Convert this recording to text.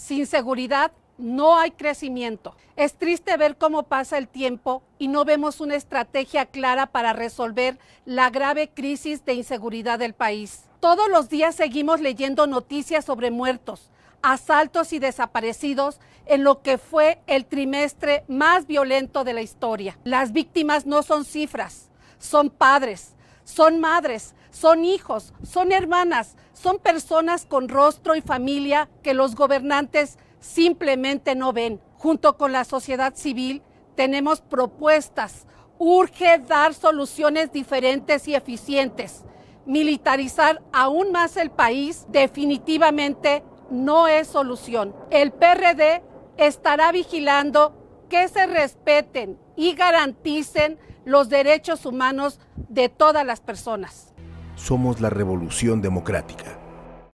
Sin seguridad no hay crecimiento. Es triste ver cómo pasa el tiempo y no vemos una estrategia clara para resolver la grave crisis de inseguridad del país. Todos los días seguimos leyendo noticias sobre muertos, asaltos y desaparecidos en lo que fue el trimestre más violento de la historia. Las víctimas no son cifras, son padres, son madres, son hijos, son hermanas, son personas con rostro y familia que los gobernantes simplemente no ven. Junto con la sociedad civil tenemos propuestas. Urge dar soluciones diferentes y eficientes. Militarizar aún más el país definitivamente no es solución. El PRD estará vigilando que se respeten y garanticen los derechos humanos de todas las personas. Somos la revolución democrática.